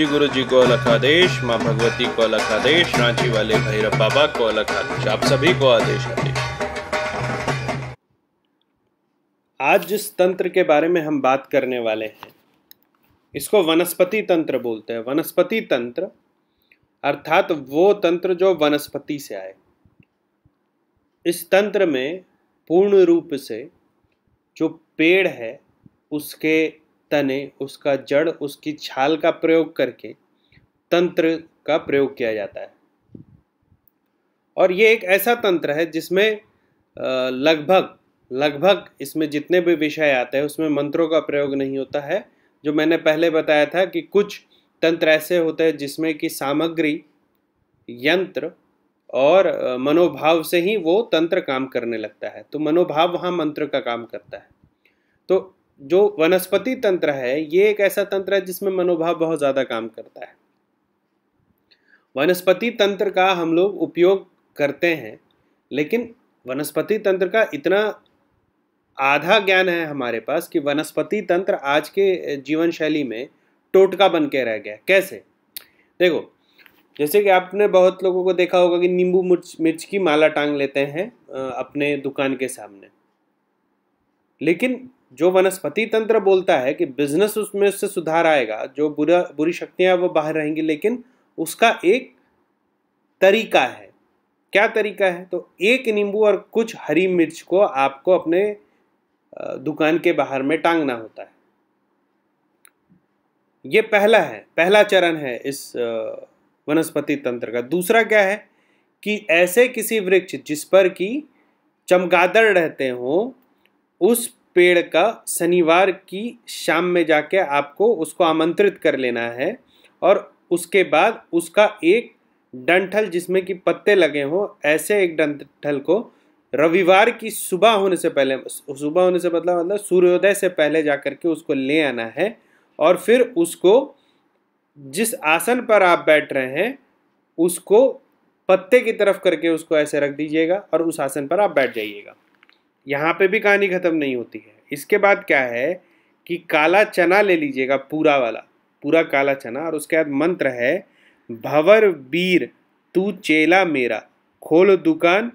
पूज्य गुरु जी को अलग आदेश माँ भगवती को अलग आदेश रांची वाले भैरव बाबा को अलग आदेश आप सभी को आदेश आदेश आज जिस तंत्र के बारे में हम बात करने वाले हैं इसको वनस्पति तंत्र बोलते हैं वनस्पति तंत्र अर्थात वो तंत्र जो वनस्पति से आए इस तंत्र में पूर्ण रूप से जो पेड़ है उसके तने उसका जड़ उसकी छाल का प्रयोग करके तंत्र का प्रयोग किया जाता है और ये एक ऐसा तंत्र है जिसमें लगभग लगभग इसमें जितने भी विषय आते हैं उसमें मंत्रों का प्रयोग नहीं होता है जो मैंने पहले बताया था कि कुछ तंत्र ऐसे होते हैं जिसमें कि सामग्री यंत्र और मनोभाव से ही वो तंत्र काम करने लगता है तो मनोभाव वहाँ मंत्र का काम करता है तो जो वनस्पति तंत्र है ये एक ऐसा तंत्र है जिसमें मनोभाव बहुत ज़्यादा काम करता है वनस्पति तंत्र का हम लोग उपयोग करते हैं लेकिन वनस्पति तंत्र का इतना आधा ज्ञान है हमारे पास कि वनस्पति तंत्र आज के जीवन शैली में टोटका बन के रह गया कैसे देखो जैसे कि आपने बहुत लोगों को देखा होगा कि नींबू मिर्च मिर्च की माला टांग लेते हैं अपने दुकान के सामने लेकिन जो वनस्पति तंत्र बोलता है कि बिजनेस उसमें उससे सुधार आएगा जो बुरा बुरी शक्तियाँ वो बाहर रहेंगी लेकिन उसका एक तरीका है क्या तरीका है तो एक नींबू और कुछ हरी मिर्च को आपको अपने दुकान के बाहर में टांगना होता है ये पहला है पहला चरण है इस वनस्पति तंत्र का दूसरा क्या है कि ऐसे किसी वृक्ष जिस पर कि चमगादड़ रहते हो उस पेड़ का शनिवार की शाम में जाके आपको उसको आमंत्रित कर लेना है और उसके बाद उसका एक डंठल जिसमें कि पत्ते लगे हों ऐसे एक डंठल को रविवार की सुबह होने से पहले सुबह होने से मतलब मतलब सूर्योदय से पहले जा कर के उसको ले आना है और फिर उसको जिस आसन पर आप बैठ रहे हैं उसको पत्ते की तरफ करके उसको ऐसे रख दीजिएगा और उस आसन पर आप बैठ जाइएगा यहाँ पे भी कहानी ख़त्म नहीं होती है इसके बाद क्या है कि काला चना ले लीजिएगा पूरा वाला पूरा काला चना और उसके बाद मंत्र है भवर वीर तू चेला मेरा खोल दुकान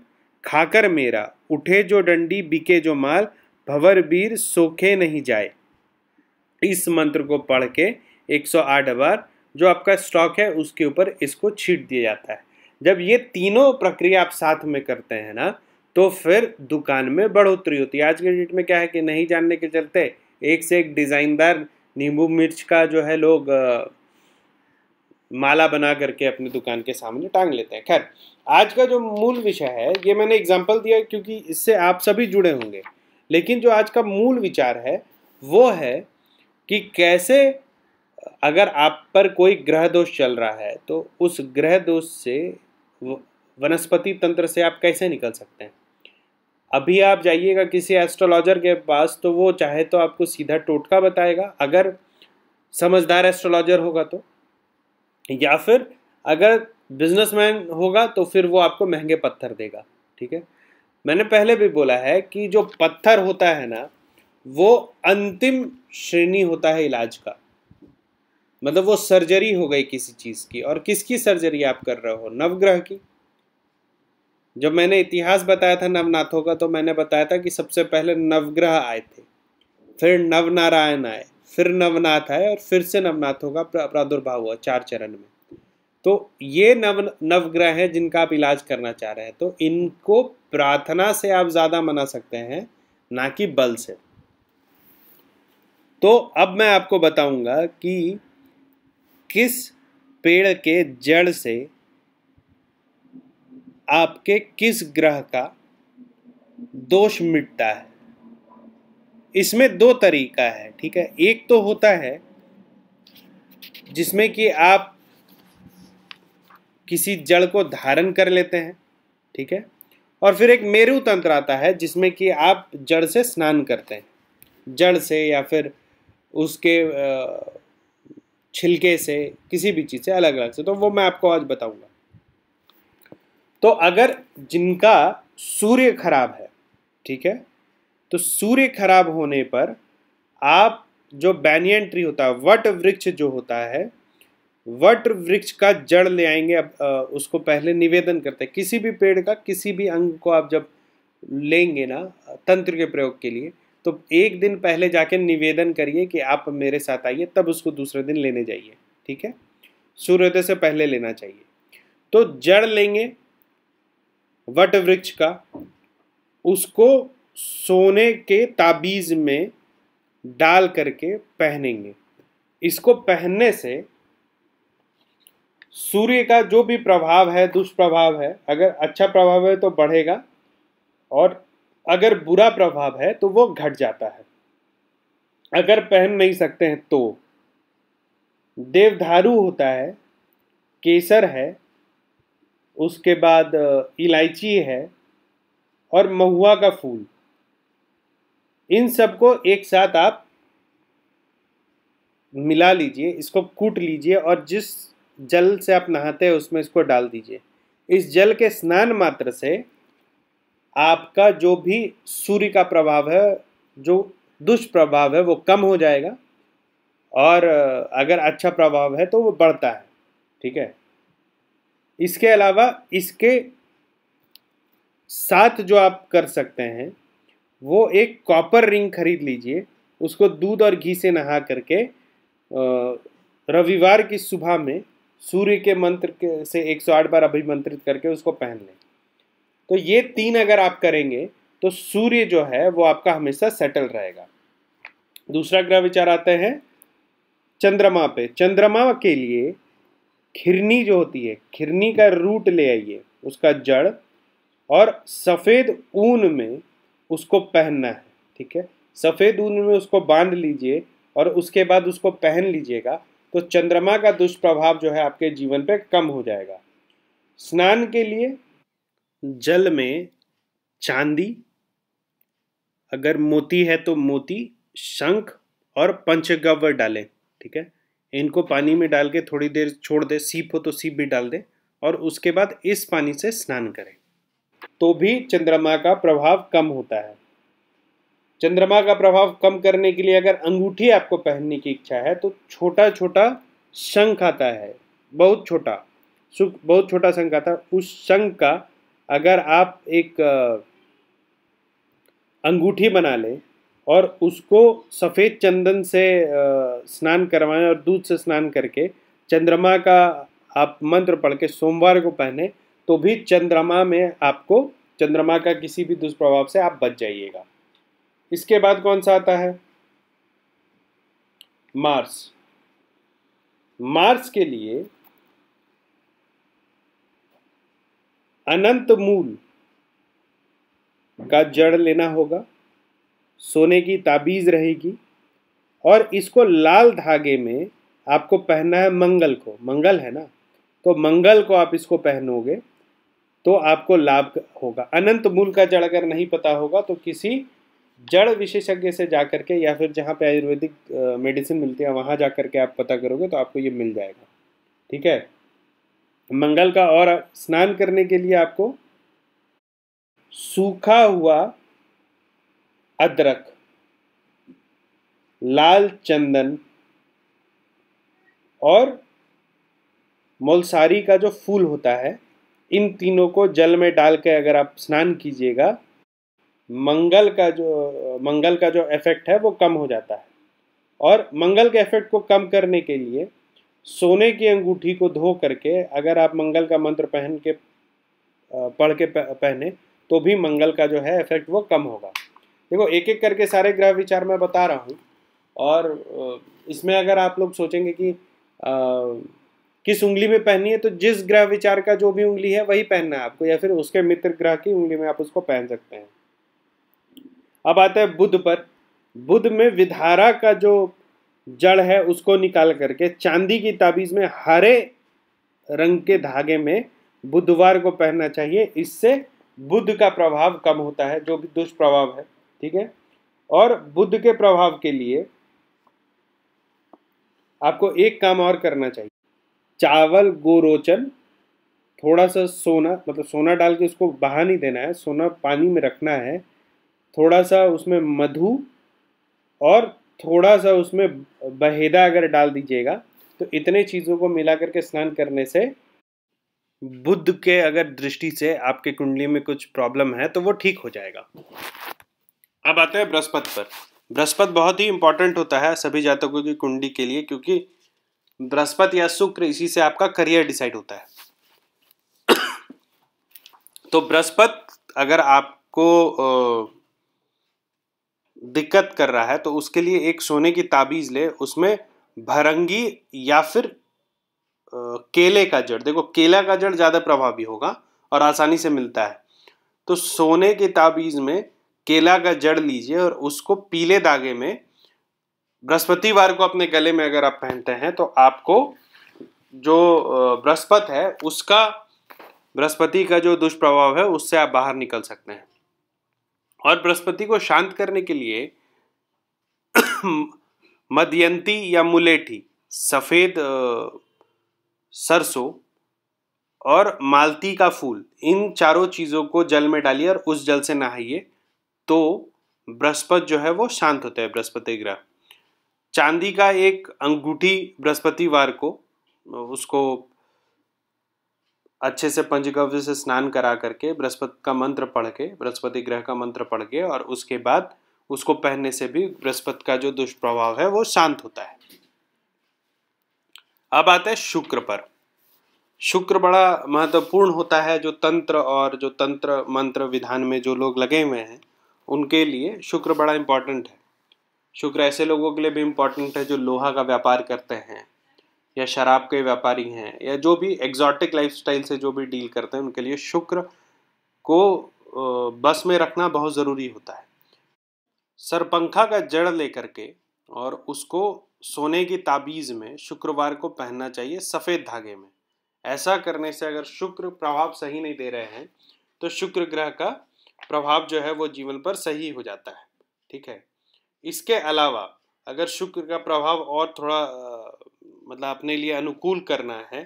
खाकर मेरा उठे जो डंडी बिके जो माल भवर वीर सोखे नहीं जाए इस मंत्र को पढ़ के 108 बार जो आपका स्टॉक है उसके ऊपर इसको छीट दिया जाता है जब ये तीनों प्रक्रिया आप साथ में करते हैं ना तो फिर दुकान में बढ़ोतरी होती है आज के डेट में क्या है कि नहीं जानने के चलते एक से एक डिज़ाइनदार नींबू मिर्च का जो है लोग आ, माला बना करके अपने दुकान के सामने टांग लेते हैं खैर आज का जो मूल विषय है ये मैंने एग्जाम्पल दिया क्योंकि इससे आप सभी जुड़े होंगे लेकिन जो आज का मूल विचार है वो है कि कैसे अगर आप पर कोई ग्रह दोष चल रहा है तो उस ग्रह दोष से वनस्पति तंत्र से आप कैसे निकल सकते हैं अभी आप जाइएगा किसी एस्ट्रोलॉजर के पास तो वो चाहे तो आपको सीधा टोटका बताएगा अगर समझदार एस्ट्रोलॉजर होगा तो या फिर अगर बिजनेसमैन होगा तो फिर वो आपको महंगे पत्थर देगा ठीक है मैंने पहले भी बोला है कि जो पत्थर होता है ना वो अंतिम श्रेणी होता है इलाज का मतलब वो सर्जरी हो गई किसी चीज़ की और किसकी सर्जरी आप कर रहे हो नवग्रह की जब मैंने इतिहास बताया था नवनाथों का तो मैंने बताया था कि सबसे पहले नवग्रह आए थे फिर नवनारायण आए फिर नवनाथ आए और फिर से नवनाथों का प्रादुर्भाव हुआ चार चरण में तो ये नव नवग्रह हैं जिनका आप इलाज करना चाह रहे हैं तो इनको प्रार्थना से आप ज़्यादा मना सकते हैं ना कि बल से तो अब मैं आपको बताऊंगा कि किस पेड़ के जड़ से आपके किस ग्रह का दोष मिटता है इसमें दो तरीका है ठीक है एक तो होता है जिसमें कि आप किसी जड़ को धारण कर लेते हैं ठीक है और फिर एक मेरु तंत्र आता है जिसमें कि आप जड़ से स्नान करते हैं जड़ से या फिर उसके छिलके से किसी भी चीज़ से अलग अलग से तो वो मैं आपको आज बताऊंगा तो अगर जिनका सूर्य खराब है ठीक है तो सूर्य खराब होने पर आप जो बैनियन ट्री होता है वट वृक्ष जो होता है वट वृक्ष का जड़ ले आएंगे अब उसको पहले निवेदन करते हैं किसी भी पेड़ का किसी भी अंग को आप जब लेंगे ना तंत्र के प्रयोग के लिए तो एक दिन पहले जाके निवेदन करिए कि आप मेरे साथ आइए तब उसको दूसरे दिन लेने जाइए ठीक है सूर्योदय से पहले लेना चाहिए तो जड़ लेंगे वट वृक्ष का उसको सोने के ताबीज में डाल करके पहनेंगे इसको पहनने से सूर्य का जो भी प्रभाव है दुष्प्रभाव है अगर अच्छा प्रभाव है तो बढ़ेगा और अगर बुरा प्रभाव है तो वो घट जाता है अगर पहन नहीं सकते हैं तो देवधारू होता है केसर है उसके बाद इलायची है और महुआ का फूल इन सबको एक साथ आप मिला लीजिए इसको कूट लीजिए और जिस जल से आप नहाते हैं उसमें इसको डाल दीजिए इस जल के स्नान मात्र से आपका जो भी सूर्य का प्रभाव है जो दुष्प्रभाव है वो कम हो जाएगा और अगर अच्छा प्रभाव है तो वो बढ़ता है ठीक है इसके अलावा इसके साथ जो आप कर सकते हैं वो एक कॉपर रिंग खरीद लीजिए उसको दूध और घी से नहा करके रविवार की सुबह में सूर्य के मंत्र के से 108 बार अभिमंत्रित करके उसको पहन लें तो ये तीन अगर आप करेंगे तो सूर्य जो है वो आपका हमेशा सेटल रहेगा दूसरा ग्रह विचार आते हैं चंद्रमा पे चंद्रमा के लिए खिरनी जो होती है खिरनी का रूट ले आइए उसका जड़ और सफ़ेद ऊन में उसको पहनना है ठीक है सफ़ेद ऊन में उसको बांध लीजिए और उसके बाद उसको पहन लीजिएगा तो चंद्रमा का दुष्प्रभाव जो है आपके जीवन पे कम हो जाएगा स्नान के लिए जल में चांदी अगर मोती है तो मोती शंख और पंचगव्य डालें ठीक है इनको पानी में डाल के थोड़ी देर छोड़ दे सीप हो तो सीप भी डाल दे और उसके बाद इस पानी से स्नान करें तो भी चंद्रमा का प्रभाव कम होता है चंद्रमा का प्रभाव कम करने के लिए अगर अंगूठी आपको पहनने की इच्छा है तो छोटा छोटा शंख आता है बहुत छोटा सुख बहुत छोटा शंख आता है उस शंख का अगर आप एक अंगूठी बना लें और उसको सफ़ेद चंदन से स्नान करवाएं और दूध से स्नान करके चंद्रमा का आप मंत्र पढ़ के सोमवार को पहने तो भी चंद्रमा में आपको चंद्रमा का किसी भी दुष्प्रभाव से आप बच जाइएगा इसके बाद कौन सा आता है मार्स मार्स के लिए अनंत मूल का जड़ लेना होगा सोने की ताबीज़ रहेगी और इसको लाल धागे में आपको पहनना है मंगल को मंगल है ना तो मंगल को आप इसको पहनोगे तो आपको लाभ होगा अनंत मूल का जड़ अगर नहीं पता होगा तो किसी जड़ विशेषज्ञ से जा के या फिर जहाँ पे आयुर्वेदिक मेडिसिन मिलती है वहाँ जा के आप पता करोगे तो आपको ये मिल जाएगा ठीक है मंगल का और स्नान करने के लिए आपको सूखा हुआ अदरक लाल चंदन और मौलसारी का जो फूल होता है इन तीनों को जल में डाल के अगर आप स्नान कीजिएगा मंगल का जो मंगल का जो इफेक्ट है वो कम हो जाता है और मंगल के इफेक्ट को कम करने के लिए सोने की अंगूठी को धो करके अगर आप मंगल का मंत्र पहन के पढ़ के पहने तो भी मंगल का जो है इफेक्ट वो कम होगा देखो एक एक करके सारे ग्रह विचार मैं बता रहा हूँ और इसमें अगर आप लोग सोचेंगे कि आ, किस उंगली में पहननी है तो जिस ग्रह विचार का जो भी उंगली है वही पहनना है आपको या फिर उसके मित्र ग्रह की उंगली में आप उसको पहन सकते हैं अब आता है बुध पर बुध में विधारा का जो जड़ है उसको निकाल करके चांदी की ताबीज में हरे रंग के धागे में बुधवार को पहनना चाहिए इससे बुध का प्रभाव कम होता है जो भी दुष्प्रभाव है ठीक है और बुद्ध के प्रभाव के लिए आपको एक काम और करना चाहिए चावल गोरोचन थोड़ा सा सोना मतलब सोना डाल के उसको बहा नहीं देना है सोना पानी में रखना है थोड़ा सा उसमें मधु और थोड़ा सा उसमें बहेदा अगर डाल दीजिएगा तो इतने चीज़ों को मिला करके स्नान करने से बुद्ध के अगर दृष्टि से आपके कुंडली में कुछ प्रॉब्लम है तो वो ठीक हो जाएगा अब आते हैं बृहस्पति पर बृहस्पति बहुत ही इंपॉर्टेंट होता है सभी जातकों की कुंडली के लिए क्योंकि बृहस्पति या शुक्र इसी से आपका करियर डिसाइड होता है तो बृहस्पति अगर आपको दिक्कत कर रहा है तो उसके लिए एक सोने की ताबीज ले उसमें भरंगी या फिर केले का जड़ देखो केला का जड़ ज़्यादा प्रभावी होगा और आसानी से मिलता है तो सोने के ताबीज में केला का जड़ लीजिए और उसको पीले धागे में बृहस्पतिवार को अपने गले में अगर आप पहनते हैं तो आपको जो बृहस्पत है उसका बृहस्पति का जो दुष्प्रभाव है उससे आप बाहर निकल सकते हैं और बृहस्पति को शांत करने के लिए मदयंती या मुलेठी सफ़ेद सरसों और मालती का फूल इन चारों चीज़ों को जल में डालिए और उस जल से नहाइए तो बृहस्पति जो है वो शांत होता है बृहस्पति ग्रह चांदी का एक अंगूठी बृहस्पतिवार को उसको अच्छे से पंचगव्य से स्नान करा करके बृहस्पति का मंत्र पढ़ के बृहस्पति ग्रह का मंत्र पढ़ के और उसके बाद उसको पहनने से भी बृहस्पति का जो दुष्प्रभाव है वो शांत होता है अब आता है शुक्र पर शुक्र बड़ा महत्वपूर्ण होता है जो तंत्र और जो तंत्र मंत्र विधान में जो लोग लगे हुए हैं उनके लिए शुक्र बड़ा इम्पॉर्टेंट है शुक्र ऐसे लोगों के लिए भी इम्पॉर्टेंट है जो लोहा का व्यापार करते हैं या शराब के व्यापारी हैं या जो भी एग्जॉटिक लाइफस्टाइल से जो भी डील करते हैं उनके लिए शुक्र को बस में रखना बहुत ज़रूरी होता है सरपंखा का जड़ लेकर के और उसको सोने की ताबीज़ में शुक्रवार को पहनना चाहिए सफ़ेद धागे में ऐसा करने से अगर शुक्र प्रभाव सही नहीं दे रहे हैं तो शुक्र ग्रह का प्रभाव जो है वो जीवन पर सही हो जाता है ठीक है इसके अलावा अगर शुक्र का प्रभाव और थोड़ा मतलब अपने लिए अनुकूल करना है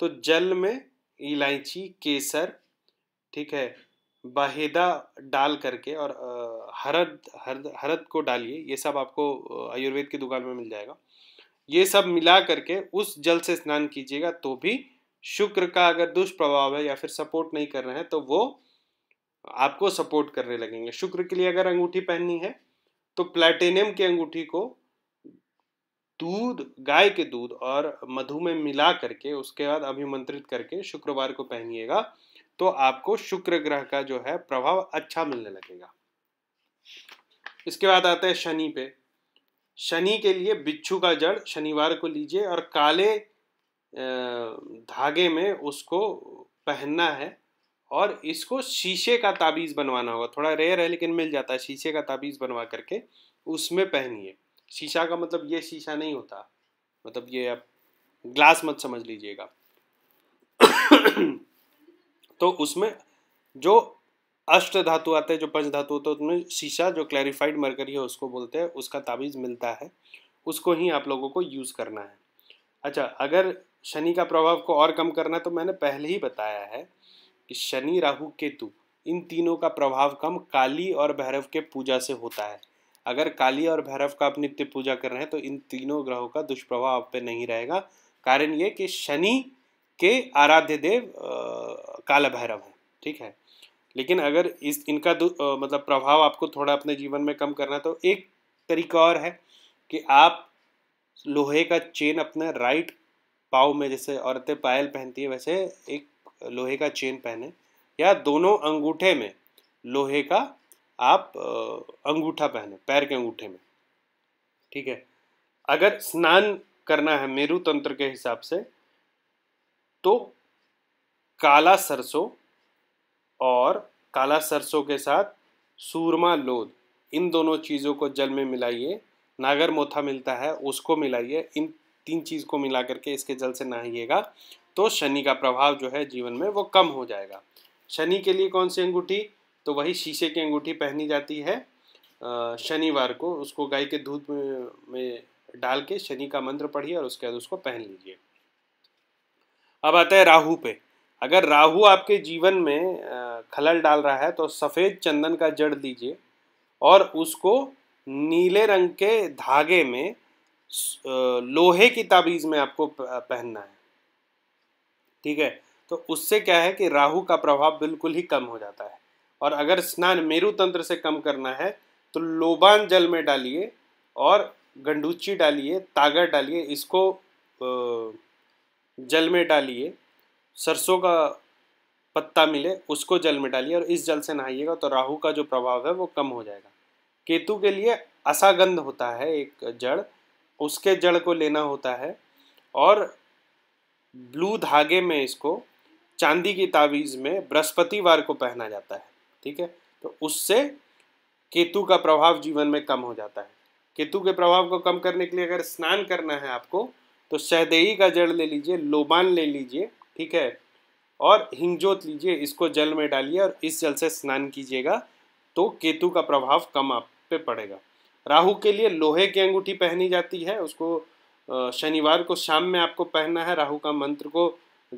तो जल में इलायची केसर ठीक है बाहेदा डाल करके और हरद हरद हरद को डालिए ये सब आपको आयुर्वेद की दुकान में मिल जाएगा ये सब मिला करके उस जल से स्नान कीजिएगा तो भी शुक्र का अगर दुष्प्रभाव है या फिर सपोर्ट नहीं कर रहे हैं तो वो आपको सपोर्ट करने लगेंगे शुक्र के लिए अगर अंगूठी पहननी है तो प्लेटिनियम की अंगूठी को दूध गाय के दूध और मधु में मिला करके उसके बाद अभिमंत्रित करके शुक्रवार को पहनिएगा तो आपको शुक्र ग्रह का जो है प्रभाव अच्छा मिलने लगेगा इसके बाद आता है शनि पे शनि के लिए बिच्छू का जड़ शनिवार को लीजिए और काले धागे में उसको पहनना है और इसको शीशे का ताबीज़ बनवाना होगा थोड़ा रेयर है लेकिन मिल जाता है शीशे का ताबीज़ बनवा करके उसमें पहनिए शीशा का मतलब ये शीशा नहीं होता मतलब ये आप ग्लास मत समझ लीजिएगा तो उसमें जो अष्ट धातु आते हैं जो पंच धातु होते हैं उसमें शीशा जो क्लैरिफाइड मरकरी है उसको बोलते हैं उसका ताबीज़ मिलता है उसको ही आप लोगों को यूज़ करना है अच्छा अगर शनि का प्रभाव को और कम करना है तो मैंने पहले ही बताया है कि शनि राहु केतु इन तीनों का प्रभाव कम काली और भैरव के पूजा से होता है अगर काली और भैरव का आप नित्य पूजा कर रहे हैं तो इन तीनों ग्रहों का दुष्प्रभाव आप पे नहीं रहेगा कारण ये कि शनि के आराध्य देव काला भैरव है ठीक है लेकिन अगर इस इनका आ, मतलब प्रभाव आपको थोड़ा अपने जीवन में कम करना तो एक तरीका और है कि आप लोहे का चेन अपने राइट पाव में जैसे औरतें पायल पहनती है वैसे एक लोहे का चेन पहने या दोनों अंगूठे में लोहे का आप अंगूठा पहने पैर के अंगूठे में ठीक है अगर स्नान करना है मेरु तंत्र के हिसाब से तो काला सरसों और काला सरसों के साथ सूरमा लोद इन दोनों चीज़ों को जल में मिलाइए नागर मोथा मिलता है उसको मिलाइए इन तीन चीज़ को मिला करके इसके जल से नहाइएगा तो शनि का प्रभाव जो है जीवन में वो कम हो जाएगा शनि के लिए कौन सी अंगूठी तो वही शीशे की अंगूठी पहनी जाती है शनिवार को उसको गाय के दूध में, डाल के शनि का मंत्र पढ़िए और उसके बाद उसको पहन लीजिए अब आता है राहु पे अगर राहु आपके जीवन में खलल डाल रहा है तो सफ़ेद चंदन का जड़ दीजिए और उसको नीले रंग के धागे में लोहे की ताबीज़ में आपको पहनना है ठीक है तो उससे क्या है कि राहु का प्रभाव बिल्कुल ही कम हो जाता है और अगर स्नान मेरु तंत्र से कम करना है तो लोबान जल में डालिए और गंडूची डालिए तागर डालिए इसको जल में डालिए सरसों का पत्ता मिले उसको जल में डालिए और इस जल से नहाइएगा तो राहु का जो प्रभाव है वो कम हो जाएगा केतु के लिए असागंध होता है एक जड़ उसके जड़ को लेना होता है और ब्लू धागे में इसको चांदी की तावीज़ में बृहस्पतिवार को पहना जाता है ठीक है तो उससे केतु का प्रभाव जीवन में कम हो जाता है केतु के प्रभाव को कम करने के लिए अगर स्नान करना है आपको तो सहदेही का जड़ ले लीजिए लोबान ले लीजिए ठीक है और हिंगजोत लीजिए इसको जल में डालिए और इस जल से स्नान कीजिएगा तो केतु का प्रभाव कम आप पे पड़ेगा राहु के लिए लोहे की अंगूठी पहनी जाती है उसको शनिवार को शाम में आपको पहनना है राहु का मंत्र को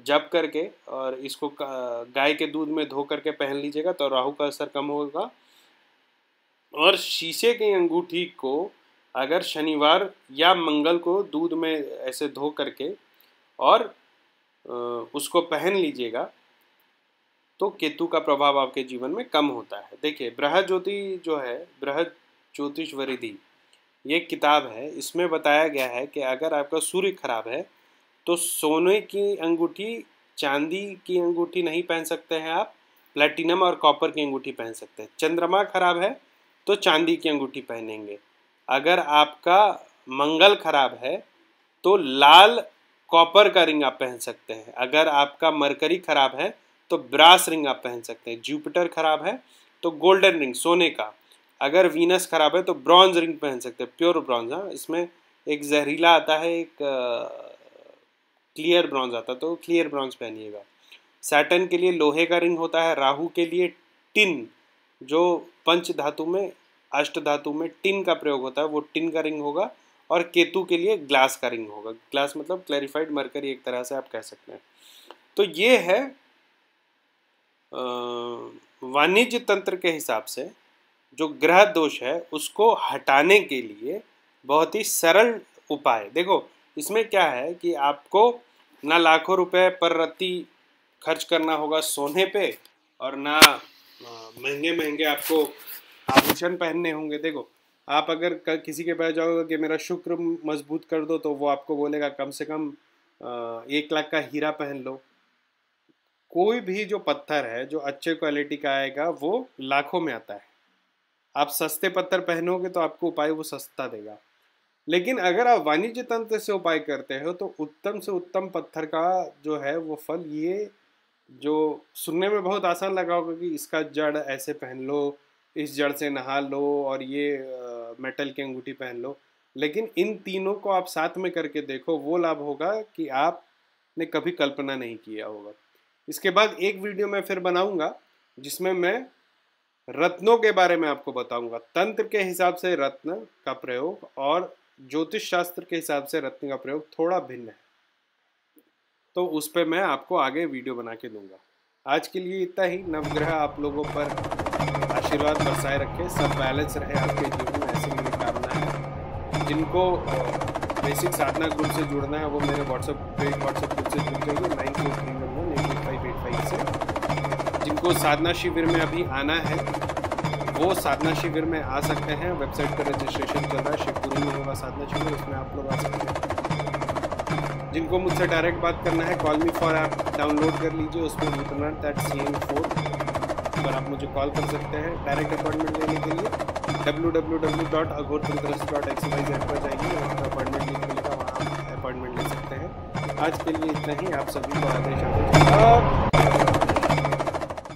जप करके और इसको गाय के दूध में धो करके पहन लीजिएगा तो राहु का असर कम होगा और शीशे की अंगूठी को अगर शनिवार या मंगल को दूध में ऐसे धो करके और उसको पहन लीजिएगा तो केतु का प्रभाव आपके जीवन में कम होता है देखिए बृह ज्योति जो है बृह ज्योतिष वरिधि ये किताब है इसमें बताया गया है कि अगर आपका सूर्य खराब है तो सोने की अंगूठी चांदी की अंगूठी नहीं पहन सकते हैं आप प्लेटिनम और कॉपर की अंगूठी पहन सकते हैं चंद्रमा खराब है तो चांदी की अंगूठी पहनेंगे अगर आपका मंगल खराब है तो लाल कॉपर का रिंग आप पहन सकते हैं अगर आपका मरकरी खराब है तो ब्रास रिंग आप पहन सकते हैं जुपिटर खराब है तो गोल्डन रिंग सोने का अगर वीनस ख़राब है तो ब्रॉन्ज रिंग पहन सकते हैं प्योर ब्रॉन्ज हाँ इसमें एक जहरीला आता है एक क्लियर ब्रॉन्ज आता है तो क्लियर ब्रॉन्ज पहनिएगा सैटन के लिए लोहे का रिंग होता है राहु के लिए टिन जो पंच धातु में अष्ट धातु में टिन का प्रयोग होता है वो टिन का रिंग होगा और केतु के लिए ग्लास का रिंग होगा ग्लास मतलब क्लैरिफाइड मरकर एक तरह से आप कह सकते हैं तो ये है वाणिज्य तंत्र के हिसाब से जो ग्रह दोष है उसको हटाने के लिए बहुत ही सरल उपाय देखो इसमें क्या है कि आपको ना लाखों रुपए पर रत्ती खर्च करना होगा सोने पे और ना महंगे महंगे आपको आभूषण पहनने होंगे देखो आप अगर किसी के पास जाओगे कि मेरा शुक्र मजबूत कर दो तो वो आपको बोलेगा कम से कम एक लाख का हीरा पहन लो कोई भी जो पत्थर है जो अच्छे क्वालिटी का आएगा वो लाखों में आता है आप सस्ते पत्थर पहनोगे तो आपको उपाय वो सस्ता देगा लेकिन अगर आप वाणिज्य तंत्र से उपाय करते हो तो उत्तम से उत्तम पत्थर का जो है वो फल ये जो सुनने में बहुत आसान लगा होगा कि इसका जड़ ऐसे पहन लो इस जड़ से नहा लो और ये आ, मेटल की अंगूठी पहन लो लेकिन इन तीनों को आप साथ में करके देखो वो लाभ होगा कि आपने कभी कल्पना नहीं किया होगा इसके बाद एक वीडियो मैं फिर बनाऊंगा जिसमें मैं रत्नों के बारे में आपको बताऊंगा तंत्र के हिसाब से रत्न का प्रयोग और ज्योतिष शास्त्र के हिसाब से रत्न का प्रयोग थोड़ा भिन्न है तो उस पर मैं आपको आगे वीडियो बना के दूंगा आज के लिए इतना ही नवग्रह आप लोगों पर आशीर्वाद बरसाए रखे सब बैलेंस रहे आपके जीवन में ऐसी मेरी कामना है जिनको बेसिक साधना ग्रुप से जुड़ना है वो मेरे व्हाट्सएप व्हाट्सएप ग्रुप से जुड़ जाएंगे नाइन टू थ्री जिनको साधना शिविर में अभी आना है वो साधना शिविर में आ सकते हैं वेबसाइट पर रजिस्ट्रेशन चल रहा है शिवपुरी में होगा साधना शिविर उसमें आप लोग आ सकते हैं जिनको मुझसे डायरेक्ट बात करना है call me for app download कर लीजिए उसमें विपनाट दैट सी एम फोर पर आप मुझे कॉल कर सकते हैं डायरेक्ट अपॉइंटमेंट लेने के लिए डब्ल्यू डब्ल्यू डब्ल्यू डॉट अघोरतंत्रस्त डॉट एक्स वाई जेड पर जाइए वहाँ पर अपॉइंटमेंट लिख मिलेगा वहाँ आप अपॉइंटमेंट ले सकते हैं आज के लिए इतना ही आप सभी को आदेश आदेश